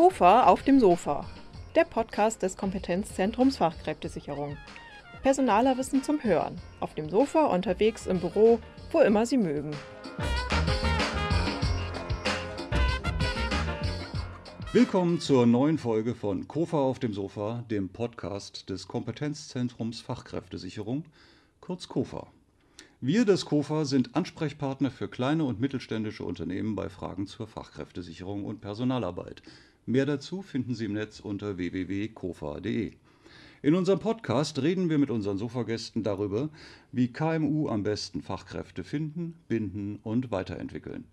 KOFA auf dem Sofa, der Podcast des Kompetenzzentrums Fachkräftesicherung. Personaler Wissen zum Hören, auf dem Sofa, unterwegs, im Büro, wo immer Sie mögen. Willkommen zur neuen Folge von KOFA auf dem Sofa, dem Podcast des Kompetenzzentrums Fachkräftesicherung, kurz KOFA. Wir des KOFA sind Ansprechpartner für kleine und mittelständische Unternehmen bei Fragen zur Fachkräftesicherung und Personalarbeit. Mehr dazu finden Sie im Netz unter www.kofa.de. In unserem Podcast reden wir mit unseren Sofagästen darüber, wie KMU am besten Fachkräfte finden, binden und weiterentwickeln.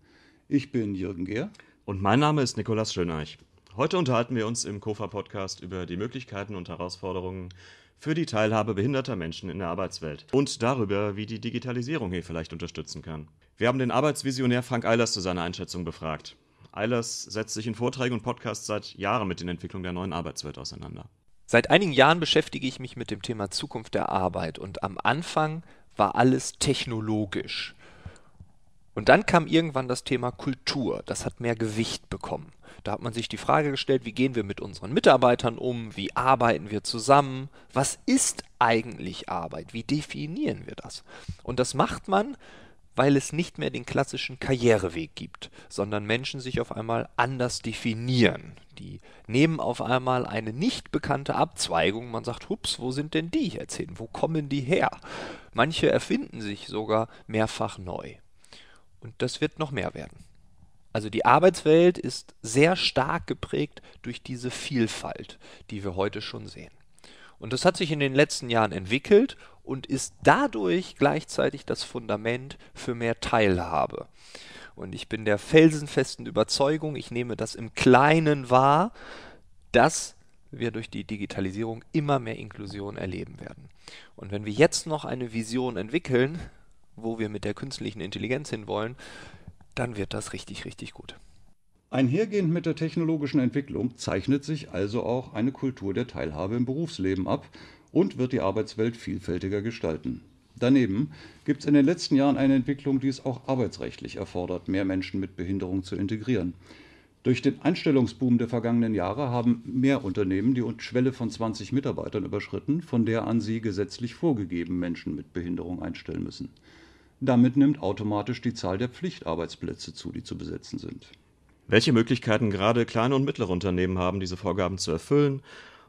Ich bin Jürgen Gehr. Und mein Name ist Nikolaus Schöneich. Heute unterhalten wir uns im KOFA-Podcast über die Möglichkeiten und Herausforderungen für die Teilhabe behinderter Menschen in der Arbeitswelt und darüber, wie die Digitalisierung hier vielleicht unterstützen kann. Wir haben den Arbeitsvisionär Frank Eilers zu seiner Einschätzung befragt. Eilers setzt sich in Vorträgen und Podcasts seit Jahren mit den Entwicklungen der neuen Arbeitswelt auseinander. Seit einigen Jahren beschäftige ich mich mit dem Thema Zukunft der Arbeit und am Anfang war alles technologisch. Und dann kam irgendwann das Thema Kultur. Das hat mehr Gewicht bekommen. Da hat man sich die Frage gestellt, wie gehen wir mit unseren Mitarbeitern um? Wie arbeiten wir zusammen? Was ist eigentlich Arbeit? Wie definieren wir das? Und das macht man weil es nicht mehr den klassischen Karriereweg gibt, sondern Menschen sich auf einmal anders definieren. Die nehmen auf einmal eine nicht bekannte Abzweigung. Man sagt, hups, wo sind denn die jetzt hin? Wo kommen die her? Manche erfinden sich sogar mehrfach neu. Und das wird noch mehr werden. Also die Arbeitswelt ist sehr stark geprägt durch diese Vielfalt, die wir heute schon sehen. Und das hat sich in den letzten Jahren entwickelt und ist dadurch gleichzeitig das Fundament für mehr Teilhabe. Und ich bin der felsenfesten Überzeugung, ich nehme das im Kleinen wahr, dass wir durch die Digitalisierung immer mehr Inklusion erleben werden. Und wenn wir jetzt noch eine Vision entwickeln, wo wir mit der künstlichen Intelligenz hinwollen, dann wird das richtig, richtig gut. Einhergehend mit der technologischen Entwicklung zeichnet sich also auch eine Kultur der Teilhabe im Berufsleben ab und wird die Arbeitswelt vielfältiger gestalten. Daneben gibt es in den letzten Jahren eine Entwicklung, die es auch arbeitsrechtlich erfordert, mehr Menschen mit Behinderung zu integrieren. Durch den Einstellungsboom der vergangenen Jahre haben mehr Unternehmen die Schwelle von 20 Mitarbeitern überschritten, von der an sie gesetzlich vorgegeben Menschen mit Behinderung einstellen müssen. Damit nimmt automatisch die Zahl der Pflichtarbeitsplätze zu, die zu besetzen sind. Welche Möglichkeiten gerade kleine und mittlere Unternehmen haben, diese Vorgaben zu erfüllen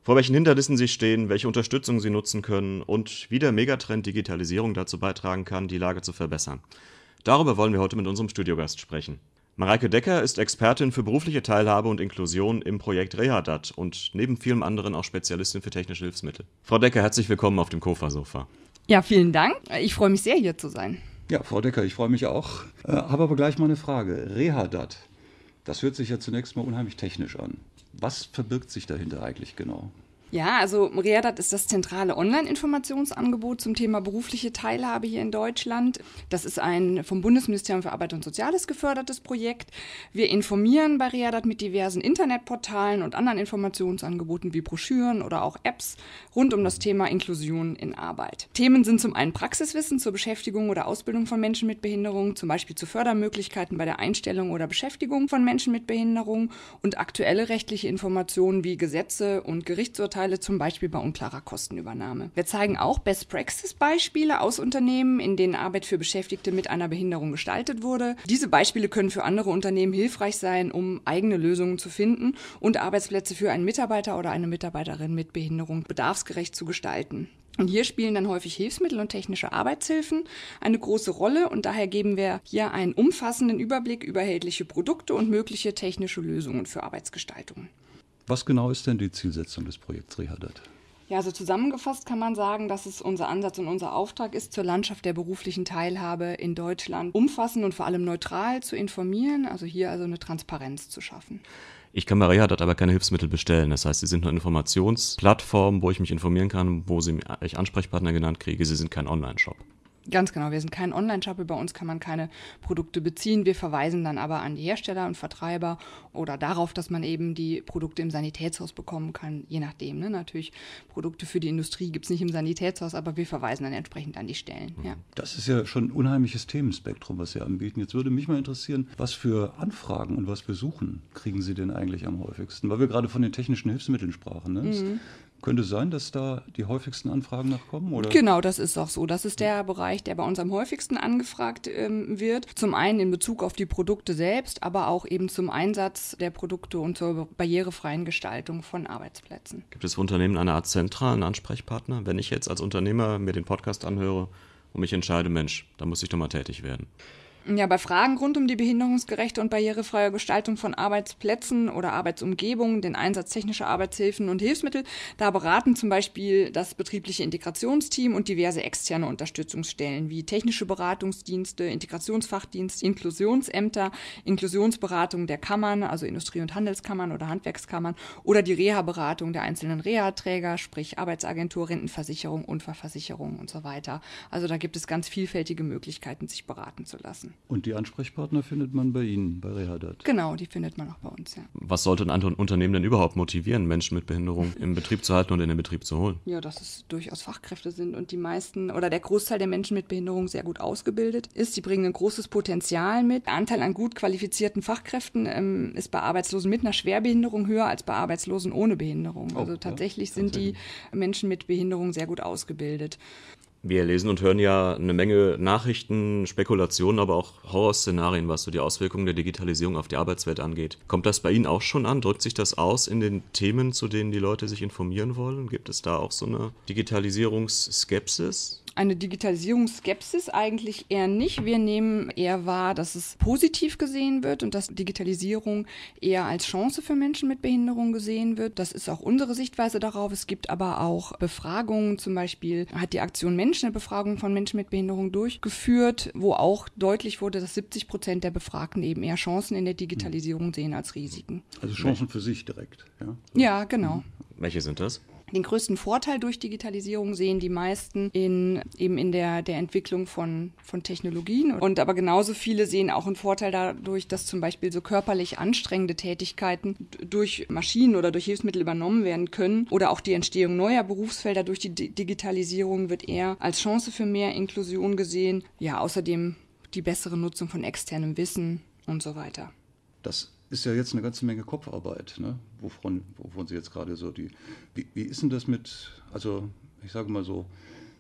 vor welchen Hindernissen sie stehen, welche Unterstützung sie nutzen können und wie der Megatrend Digitalisierung dazu beitragen kann, die Lage zu verbessern. Darüber wollen wir heute mit unserem Studiogast sprechen. Mareike Decker ist Expertin für berufliche Teilhabe und Inklusion im Projekt Rehadat und neben vielem anderen auch Spezialistin für technische Hilfsmittel. Frau Decker, herzlich willkommen auf dem Kofa-Sofa. Ja, vielen Dank. Ich freue mich sehr, hier zu sein. Ja, Frau Decker, ich freue mich auch. Äh, habe aber gleich mal eine Frage. Rehadat, das hört sich ja zunächst mal unheimlich technisch an was verbirgt sich dahinter eigentlich genau? Ja, also Readat ist das zentrale Online-Informationsangebot zum Thema berufliche Teilhabe hier in Deutschland. Das ist ein vom Bundesministerium für Arbeit und Soziales gefördertes Projekt. Wir informieren bei Readat mit diversen Internetportalen und anderen Informationsangeboten wie Broschüren oder auch Apps rund um das Thema Inklusion in Arbeit. Themen sind zum einen Praxiswissen zur Beschäftigung oder Ausbildung von Menschen mit Behinderung, zum Beispiel zu Fördermöglichkeiten bei der Einstellung oder Beschäftigung von Menschen mit Behinderung und aktuelle rechtliche Informationen wie Gesetze und Gerichtsurteile Vorteile, zum Beispiel bei unklarer Kostenübernahme. Wir zeigen auch Best-Praxis-Beispiele aus Unternehmen, in denen Arbeit für Beschäftigte mit einer Behinderung gestaltet wurde. Diese Beispiele können für andere Unternehmen hilfreich sein, um eigene Lösungen zu finden und Arbeitsplätze für einen Mitarbeiter oder eine Mitarbeiterin mit Behinderung bedarfsgerecht zu gestalten. Und hier spielen dann häufig Hilfsmittel und technische Arbeitshilfen eine große Rolle und daher geben wir hier einen umfassenden Überblick über erhältliche Produkte und mögliche technische Lösungen für Arbeitsgestaltungen. Was genau ist denn die Zielsetzung des Projekts Rehadat? Ja, also zusammengefasst kann man sagen, dass es unser Ansatz und unser Auftrag ist, zur Landschaft der beruflichen Teilhabe in Deutschland umfassend und vor allem neutral zu informieren, also hier also eine Transparenz zu schaffen. Ich kann bei Rehadat aber keine Hilfsmittel bestellen. Das heißt, sie sind nur Informationsplattformen, wo ich mich informieren kann, wo sie mich Ansprechpartner genannt kriege. Sie sind kein Online-Shop. Ganz genau, wir sind kein Online-Shop, bei uns kann man keine Produkte beziehen. Wir verweisen dann aber an die Hersteller und Vertreiber oder darauf, dass man eben die Produkte im Sanitätshaus bekommen kann, je nachdem. Ne? Natürlich, Produkte für die Industrie gibt es nicht im Sanitätshaus, aber wir verweisen dann entsprechend an die Stellen. Mhm. Ja. Das ist ja schon ein unheimliches Themenspektrum, was Sie anbieten. Jetzt würde mich mal interessieren, was für Anfragen und was für Suchen kriegen Sie denn eigentlich am häufigsten? Weil wir gerade von den technischen Hilfsmitteln sprachen. Ne? Mhm. Könnte sein, dass da die häufigsten Anfragen nachkommen, oder? Genau, das ist auch so. Das ist der Bereich, der bei uns am häufigsten angefragt ähm, wird. Zum einen in Bezug auf die Produkte selbst, aber auch eben zum Einsatz der Produkte und zur barrierefreien Gestaltung von Arbeitsplätzen. Gibt es für Unternehmen eine Art zentralen Ansprechpartner? Wenn ich jetzt als Unternehmer mir den Podcast anhöre und mich entscheide, Mensch, da muss ich doch mal tätig werden. Ja, bei Fragen rund um die behinderungsgerechte und barrierefreie Gestaltung von Arbeitsplätzen oder Arbeitsumgebungen, den Einsatz technischer Arbeitshilfen und Hilfsmittel, da beraten zum Beispiel das betriebliche Integrationsteam und diverse externe Unterstützungsstellen wie technische Beratungsdienste, Integrationsfachdienste, Inklusionsämter, Inklusionsberatung der Kammern, also Industrie- und Handelskammern oder Handwerkskammern oder die Reha-Beratung der einzelnen Reha-Träger, sprich Arbeitsagentur, Rentenversicherung, Unfallversicherung und so weiter. Also da gibt es ganz vielfältige Möglichkeiten, sich beraten zu lassen. Und die Ansprechpartner findet man bei Ihnen, bei Rehadat? Genau, die findet man auch bei uns, ja. Was sollte ein Unternehmen denn überhaupt motivieren, Menschen mit Behinderung im Betrieb zu halten und in den Betrieb zu holen? Ja, dass es durchaus Fachkräfte sind und die meisten oder der Großteil der Menschen mit Behinderung sehr gut ausgebildet ist. Sie bringen ein großes Potenzial mit. Der Anteil an gut qualifizierten Fachkräften ähm, ist bei Arbeitslosen mit einer Schwerbehinderung höher als bei Arbeitslosen ohne Behinderung. Oh, also tatsächlich ja, sind die Menschen mit Behinderung sehr gut ausgebildet. Wir lesen und hören ja eine Menge Nachrichten, Spekulationen, aber auch Horrorszenarien, was so die Auswirkungen der Digitalisierung auf die Arbeitswelt angeht. Kommt das bei Ihnen auch schon an? Drückt sich das aus in den Themen, zu denen die Leute sich informieren wollen? Gibt es da auch so eine Digitalisierungsskepsis? eine Digitalisierungsskepsis eigentlich eher nicht. Wir nehmen eher wahr, dass es positiv gesehen wird und dass Digitalisierung eher als Chance für Menschen mit Behinderung gesehen wird. Das ist auch unsere Sichtweise darauf. Es gibt aber auch Befragungen, zum Beispiel hat die Aktion Mensch eine Befragung von Menschen mit Behinderung durchgeführt, wo auch deutlich wurde, dass 70 Prozent der Befragten eben eher Chancen in der Digitalisierung sehen als Risiken. Also Chancen für sich direkt. Ja, so. ja genau. Welche sind das? Den größten Vorteil durch Digitalisierung sehen die meisten in, eben in der, der Entwicklung von, von Technologien. Und aber genauso viele sehen auch einen Vorteil dadurch, dass zum Beispiel so körperlich anstrengende Tätigkeiten durch Maschinen oder durch Hilfsmittel übernommen werden können. Oder auch die Entstehung neuer Berufsfelder durch die Digitalisierung wird eher als Chance für mehr Inklusion gesehen. Ja, außerdem die bessere Nutzung von externem Wissen und so weiter. Das ist ja jetzt eine ganze Menge Kopfarbeit, ne? wovon, wovon Sie jetzt gerade so die. Wie, wie ist denn das mit, also ich sage mal so,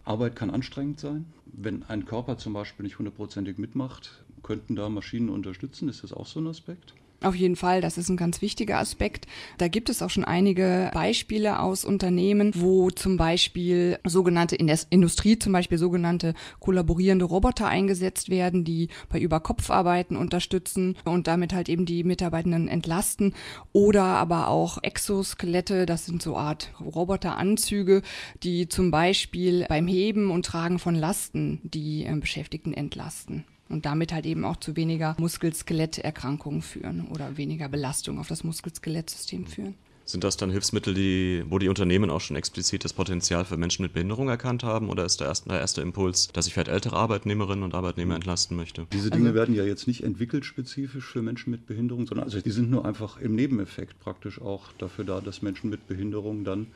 Arbeit kann anstrengend sein. Wenn ein Körper zum Beispiel nicht hundertprozentig mitmacht, könnten da Maschinen unterstützen? Ist das auch so ein Aspekt? Auf jeden Fall, das ist ein ganz wichtiger Aspekt. Da gibt es auch schon einige Beispiele aus Unternehmen, wo zum Beispiel sogenannte in der Industrie zum Beispiel sogenannte kollaborierende Roboter eingesetzt werden, die bei Überkopfarbeiten unterstützen und damit halt eben die Mitarbeitenden entlasten oder aber auch Exoskelette, das sind so Art Roboteranzüge, die zum Beispiel beim Heben und Tragen von Lasten die ähm, Beschäftigten entlasten und damit halt eben auch zu weniger Muskel-Skeletterkrankungen führen oder weniger Belastung auf das Muskel-Skelettsystem führen. Sind das dann Hilfsmittel, die, wo die Unternehmen auch schon explizit das Potenzial für Menschen mit Behinderung erkannt haben? Oder ist der erste, der erste Impuls, dass ich vielleicht halt ältere Arbeitnehmerinnen und Arbeitnehmer mhm. entlasten möchte? Diese Dinge werden ja jetzt nicht entwickelt spezifisch für Menschen mit Behinderung, sondern also die sind nur einfach im Nebeneffekt praktisch auch dafür da, dass Menschen mit Behinderung dann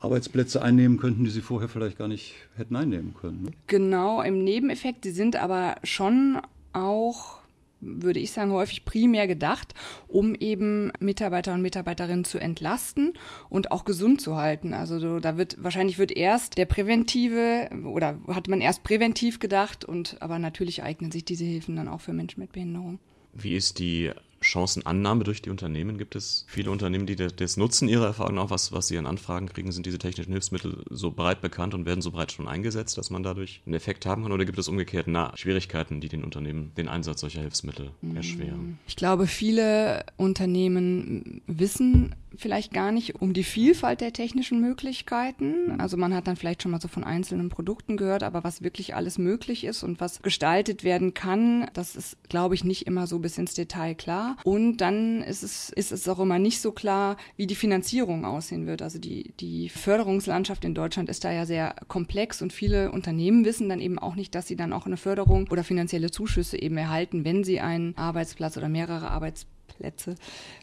Arbeitsplätze einnehmen könnten, die sie vorher vielleicht gar nicht hätten einnehmen können. Ne? Genau, im Nebeneffekt, die sind aber schon auch würde ich sagen, häufig primär gedacht, um eben Mitarbeiter und Mitarbeiterinnen zu entlasten und auch gesund zu halten. Also da wird wahrscheinlich wird erst der präventive oder hat man erst präventiv gedacht und aber natürlich eignen sich diese Hilfen dann auch für Menschen mit Behinderung. Wie ist die Chancenannahme durch die Unternehmen? Gibt es viele Unternehmen, die das nutzen, ihrer Erfahrung auch, was, was sie an Anfragen kriegen? Sind diese technischen Hilfsmittel so breit bekannt und werden so breit schon eingesetzt, dass man dadurch einen Effekt haben kann? Oder gibt es umgekehrt na, Schwierigkeiten, die den Unternehmen den Einsatz solcher Hilfsmittel mhm. erschweren? Ich glaube, viele Unternehmen wissen vielleicht gar nicht um die Vielfalt der technischen Möglichkeiten. Also man hat dann vielleicht schon mal so von einzelnen Produkten gehört, aber was wirklich alles möglich ist und was gestaltet werden kann, das ist, glaube ich, nicht immer so bis ins Detail klar. Und dann ist es, ist es auch immer nicht so klar, wie die Finanzierung aussehen wird. Also die, die Förderungslandschaft in Deutschland ist da ja sehr komplex und viele Unternehmen wissen dann eben auch nicht, dass sie dann auch eine Förderung oder finanzielle Zuschüsse eben erhalten, wenn sie einen Arbeitsplatz oder mehrere Arbeitsplätze Arbeitsplätze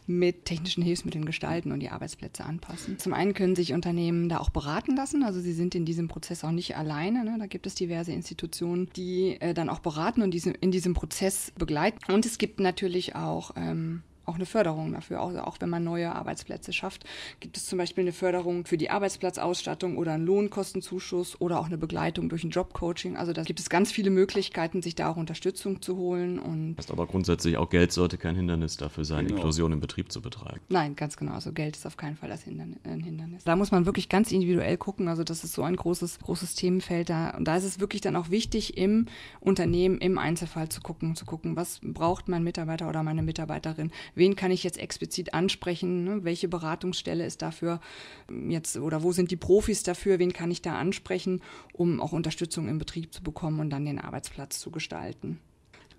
mit technischen Hilfsmitteln gestalten und die Arbeitsplätze anpassen. Zum einen können sich Unternehmen da auch beraten lassen, also sie sind in diesem Prozess auch nicht alleine. Ne? Da gibt es diverse Institutionen, die äh, dann auch beraten und diese, in diesem Prozess begleiten. Und es gibt natürlich auch ähm, auch eine Förderung dafür. Also auch wenn man neue Arbeitsplätze schafft, gibt es zum Beispiel eine Förderung für die Arbeitsplatzausstattung oder einen Lohnkostenzuschuss oder auch eine Begleitung durch ein Jobcoaching. Also da gibt es ganz viele Möglichkeiten, sich da auch Unterstützung zu holen. Und das heißt aber grundsätzlich auch Geld sollte kein Hindernis dafür sein, genau. Inklusion im Betrieb zu betreiben. Nein, ganz genau. Also Geld ist auf keinen Fall das Hindernis, ein Hindernis. Da muss man wirklich ganz individuell gucken. Also das ist so ein großes, großes Themenfeld da. Und da ist es wirklich dann auch wichtig, im Unternehmen, im Einzelfall zu gucken, zu gucken, was braucht mein Mitarbeiter oder meine Mitarbeiterin, wen kann ich jetzt explizit ansprechen, ne? welche Beratungsstelle ist dafür ähm, jetzt oder wo sind die Profis dafür, wen kann ich da ansprechen, um auch Unterstützung im Betrieb zu bekommen und dann den Arbeitsplatz zu gestalten.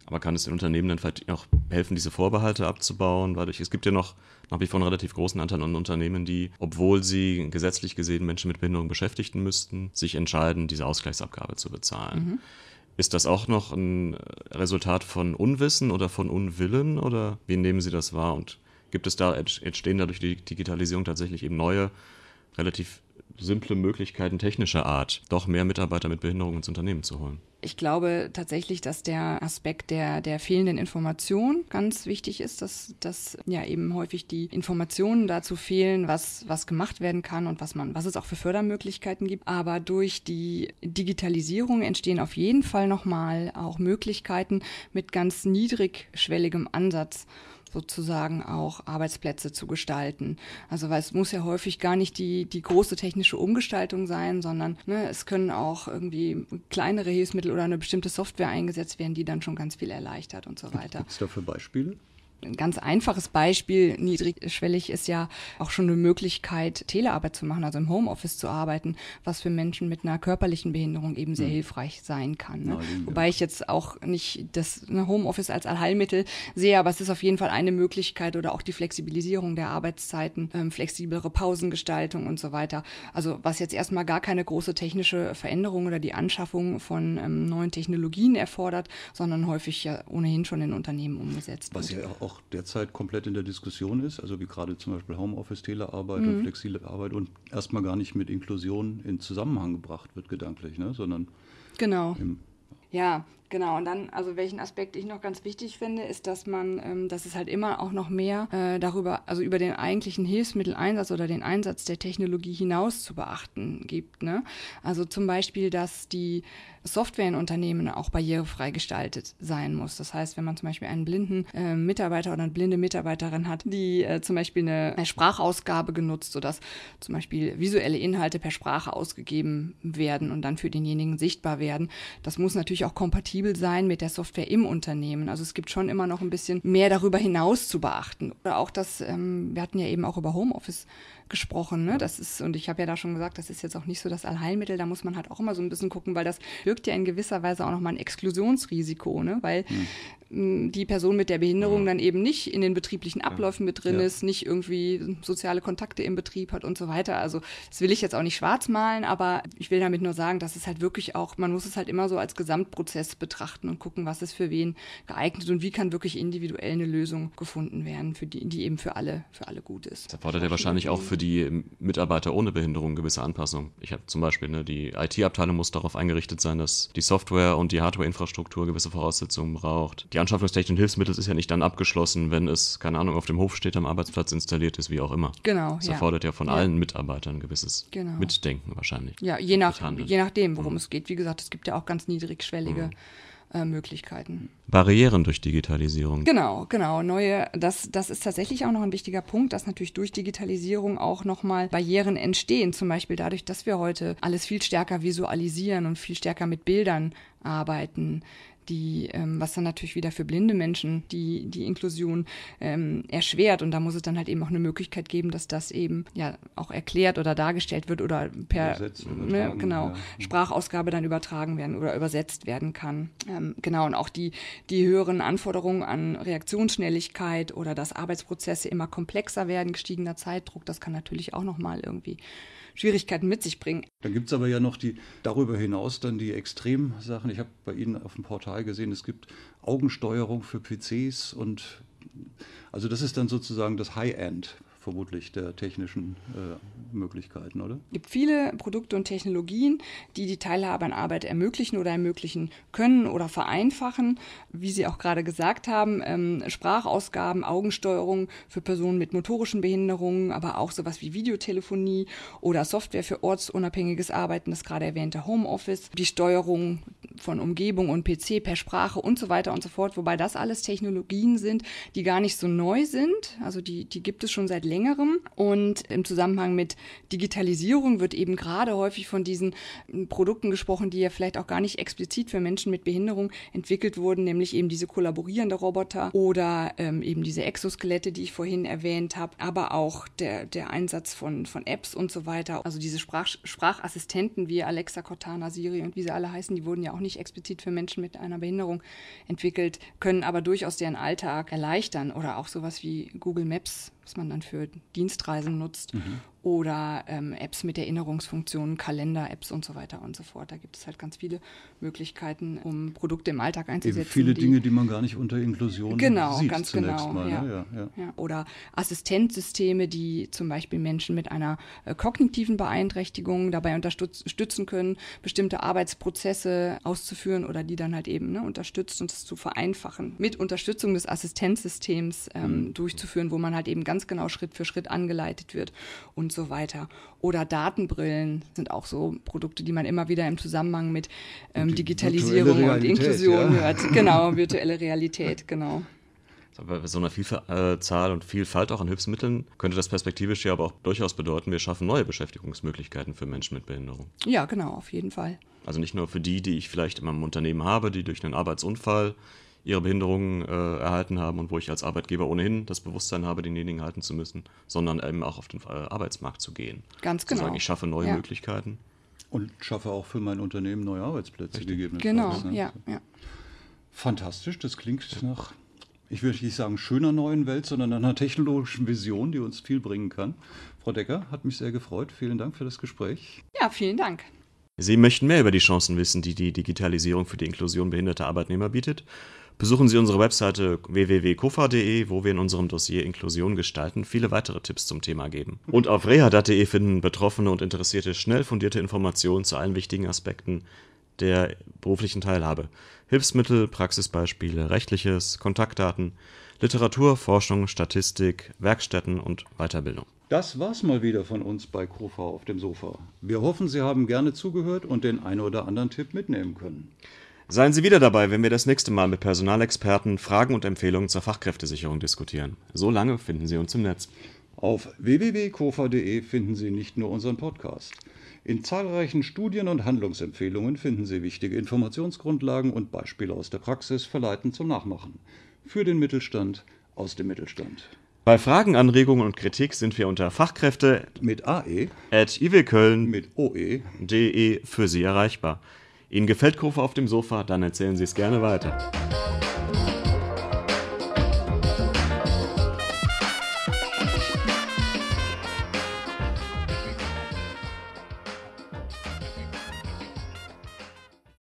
Aber kann es den Unternehmen dann vielleicht auch helfen, diese Vorbehalte abzubauen? Weil es gibt ja noch nach wie vor einen relativ großen Anteil an Unternehmen, die, obwohl sie gesetzlich gesehen Menschen mit Behinderung beschäftigen müssten, sich entscheiden, diese Ausgleichsabgabe zu bezahlen. Mhm. Ist das auch noch ein äh, Resultat von Unwissen oder von Unwillen oder wie nehmen Sie das wahr? Und gibt es da, entstehen dadurch die Digitalisierung tatsächlich eben neue, relativ simple Möglichkeiten technischer Art, doch mehr Mitarbeiter mit Behinderung ins Unternehmen zu holen? Ich glaube tatsächlich, dass der Aspekt der, der fehlenden Information ganz wichtig ist, dass, dass ja eben häufig die Informationen dazu fehlen, was, was gemacht werden kann und was man, was es auch für Fördermöglichkeiten gibt. Aber durch die Digitalisierung entstehen auf jeden Fall nochmal auch Möglichkeiten mit ganz niedrigschwelligem Ansatz sozusagen auch Arbeitsplätze zu gestalten. Also weil es muss ja häufig gar nicht die, die große technische Umgestaltung sein, sondern ne, es können auch irgendwie kleinere Hilfsmittel oder eine bestimmte Software eingesetzt werden, die dann schon ganz viel erleichtert und so weiter. Gibt es dafür Beispiele? Ein ganz einfaches Beispiel, niedrigschwellig ist ja auch schon eine Möglichkeit, Telearbeit zu machen, also im Homeoffice zu arbeiten, was für Menschen mit einer körperlichen Behinderung eben sehr mhm. hilfreich sein kann. Ne? Nein, Wobei ich jetzt auch nicht das ne, Homeoffice als Allheilmittel sehe, aber es ist auf jeden Fall eine Möglichkeit oder auch die Flexibilisierung der Arbeitszeiten, ähm, flexiblere Pausengestaltung und so weiter. Also was jetzt erstmal gar keine große technische Veränderung oder die Anschaffung von ähm, neuen Technologien erfordert, sondern häufig ja ohnehin schon in Unternehmen umgesetzt was wird. Ja auch auch derzeit komplett in der Diskussion ist, also wie gerade zum Beispiel Homeoffice, Telearbeit mhm. und flexible Arbeit und erstmal gar nicht mit Inklusion in Zusammenhang gebracht wird, gedanklich, ne? sondern genau. Ja, Genau, und dann, also welchen Aspekt ich noch ganz wichtig finde, ist, dass man, ähm, dass es halt immer auch noch mehr äh, darüber, also über den eigentlichen Hilfsmitteleinsatz oder den Einsatz der Technologie hinaus zu beachten gibt. Ne? Also zum Beispiel, dass die Software in Unternehmen auch barrierefrei gestaltet sein muss. Das heißt, wenn man zum Beispiel einen blinden äh, Mitarbeiter oder eine blinde Mitarbeiterin hat, die äh, zum Beispiel eine, eine Sprachausgabe genutzt, sodass zum Beispiel visuelle Inhalte per Sprache ausgegeben werden und dann für denjenigen sichtbar werden, das muss natürlich auch kompatibel kompatibel sein mit der Software im Unternehmen. Also es gibt schon immer noch ein bisschen mehr darüber hinaus zu beachten. Oder auch das, ähm, wir hatten ja eben auch über Homeoffice gesprochen. Ne? Das ist, und ich habe ja da schon gesagt, das ist jetzt auch nicht so das Allheilmittel, da muss man halt auch immer so ein bisschen gucken, weil das wirkt ja in gewisser Weise auch nochmal ein Exklusionsrisiko, ne? weil mhm. die Person mit der Behinderung ja. Hm. dann eben nicht in den betrieblichen Abläufen mit drin ja. ist, nicht irgendwie soziale Kontakte im Betrieb hat und so weiter. Also das will ich jetzt auch nicht schwarz malen, aber ich will damit nur sagen, dass es halt wirklich auch, man muss es halt immer so als Gesamtprozess betrachten und gucken, was ist für wen geeignet und wie kann wirklich individuell eine Lösung gefunden werden, für die, die eben für alle, für alle gut ist. Das erfordert ja wahrscheinlich auch für die Mitarbeiter ohne Behinderung gewisse Anpassungen. Ich habe zum Beispiel, ne, die IT-Abteilung muss darauf eingerichtet sein, dass die Software und die Hardware-Infrastruktur gewisse Voraussetzungen braucht. Die Anschaffungstechnik und Hilfsmittel ist ja nicht dann abgeschlossen, wenn es, keine Ahnung, auf dem Hof steht, am Arbeitsplatz installiert ist, wie auch immer. Genau. Das ja. erfordert ja von ja. allen Mitarbeitern ein gewisses genau. Mitdenken wahrscheinlich. Ja, je, nach, je nachdem, worum mhm. es geht. Wie gesagt, es gibt ja auch ganz niedrigschwellige. Mhm. Äh, Möglichkeiten. Barrieren durch Digitalisierung. Genau, genau. Neue, das, das ist tatsächlich auch noch ein wichtiger Punkt, dass natürlich durch Digitalisierung auch nochmal Barrieren entstehen. Zum Beispiel dadurch, dass wir heute alles viel stärker visualisieren und viel stärker mit Bildern arbeiten die, ähm, was dann natürlich wieder für blinde Menschen die, die Inklusion ähm, erschwert. Und da muss es dann halt eben auch eine Möglichkeit geben, dass das eben ja auch erklärt oder dargestellt wird oder per ne, genau, ja. Mhm. Sprachausgabe dann übertragen werden oder übersetzt werden kann. Ähm, genau, und auch die, die höheren Anforderungen an Reaktionsschnelligkeit oder dass Arbeitsprozesse immer komplexer werden, gestiegener Zeitdruck, das kann natürlich auch nochmal irgendwie Schwierigkeiten mit sich bringen. Dann gibt es aber ja noch die darüber hinaus dann die Extremsachen. Ich habe bei Ihnen auf dem Portal gesehen, es gibt Augensteuerung für PCs und also das ist dann sozusagen das High-End, vermutlich der technischen äh, Möglichkeiten, oder? Es gibt viele Produkte und Technologien, die die Teilhabe an Arbeit ermöglichen oder ermöglichen können oder vereinfachen. Wie Sie auch gerade gesagt haben, ähm, Sprachausgaben, Augensteuerung für Personen mit motorischen Behinderungen, aber auch sowas wie Videotelefonie oder Software für ortsunabhängiges Arbeiten, das gerade erwähnte Homeoffice, die Steuerung von Umgebung und PC per Sprache und so weiter und so fort, wobei das alles Technologien sind, die gar nicht so neu sind. Also die, die gibt es schon seit längerem längerem. Und im Zusammenhang mit Digitalisierung wird eben gerade häufig von diesen hm, Produkten gesprochen, die ja vielleicht auch gar nicht explizit für Menschen mit Behinderung entwickelt wurden, nämlich eben diese kollaborierende Roboter oder ähm, eben diese Exoskelette, die ich vorhin erwähnt habe, aber auch der, der Einsatz von, von Apps und so weiter. Also diese Sprach, Sprachassistenten wie Alexa, Cortana, Siri und wie sie alle heißen, die wurden ja auch nicht explizit für Menschen mit einer Behinderung entwickelt, können aber durchaus deren Alltag erleichtern oder auch sowas wie Google Maps was man dann für Dienstreisen nutzt. Mhm oder ähm, Apps mit Erinnerungsfunktionen, Kalender-Apps und so weiter und so fort. Da gibt es halt ganz viele Möglichkeiten, um Produkte im Alltag einzusetzen. Eben viele die, Dinge, die man gar nicht unter Inklusion genau, sieht. Ganz genau, mal, ne? ja. Ne? Ja, ja. Oder Assistenzsysteme, die zum Beispiel Menschen mit einer äh, kognitiven Beeinträchtigung dabei unterstützen können, bestimmte Arbeitsprozesse auszuführen oder die dann halt eben ne, unterstützt und es zu vereinfachen. Mit Unterstützung des Assistenzsystems ähm, mhm. durchzuführen, wo man halt eben ganz genau Schritt für Schritt angeleitet wird. Und und so weiter. Oder Datenbrillen sind auch so Produkte, die man immer wieder im Zusammenhang mit ähm, Digitalisierung und Inklusion ja. hört. Genau, virtuelle Realität, genau. Bei so einer Vielzahl und Vielfalt auch an Hilfsmitteln könnte das perspektivisch ja aber auch durchaus bedeuten, wir schaffen neue Beschäftigungsmöglichkeiten für Menschen mit Behinderung. Ja, genau, auf jeden Fall. Also nicht nur für die, die ich vielleicht in meinem Unternehmen habe, die durch einen Arbeitsunfall ihre Behinderungen äh, erhalten haben und wo ich als Arbeitgeber ohnehin das Bewusstsein habe, denjenigen halten zu müssen, sondern eben auch auf den äh, Arbeitsmarkt zu gehen. Ganz genau. sagen, ich schaffe neue ja. Möglichkeiten. Und schaffe auch für mein Unternehmen neue Arbeitsplätze gegebenenfalls. Genau, ne? ja, ja. Fantastisch, das klingt nach, ich würde nicht sagen schöner neuen Welt, sondern einer technologischen Vision, die uns viel bringen kann. Frau Decker, hat mich sehr gefreut. Vielen Dank für das Gespräch. Ja, vielen Dank. Sie möchten mehr über die Chancen wissen, die die Digitalisierung für die Inklusion behinderter Arbeitnehmer bietet? Besuchen Sie unsere Webseite www.kofa.de, wo wir in unserem Dossier Inklusion gestalten viele weitere Tipps zum Thema geben. Und auf reha.de finden Betroffene und Interessierte schnell fundierte Informationen zu allen wichtigen Aspekten der beruflichen Teilhabe. Hilfsmittel, Praxisbeispiele, rechtliches, Kontaktdaten, Literatur, Forschung, Statistik, Werkstätten und Weiterbildung. Das war's mal wieder von uns bei Kofa auf dem Sofa. Wir hoffen, Sie haben gerne zugehört und den einen oder anderen Tipp mitnehmen können. Seien Sie wieder dabei, wenn wir das nächste Mal mit Personalexperten Fragen und Empfehlungen zur Fachkräftesicherung diskutieren. So lange finden Sie uns im Netz. Auf www.kofa.de finden Sie nicht nur unseren Podcast. In zahlreichen Studien und Handlungsempfehlungen finden Sie wichtige Informationsgrundlagen und Beispiele aus der Praxis verleiten zum Nachmachen. Für den Mittelstand, aus dem Mittelstand. Bei Fragen, Anregungen und Kritik sind wir unter Fachkräfte mit AE at mit OE.de e für Sie erreichbar. Ihnen gefällt Kofa auf dem Sofa? Dann erzählen Sie es gerne weiter.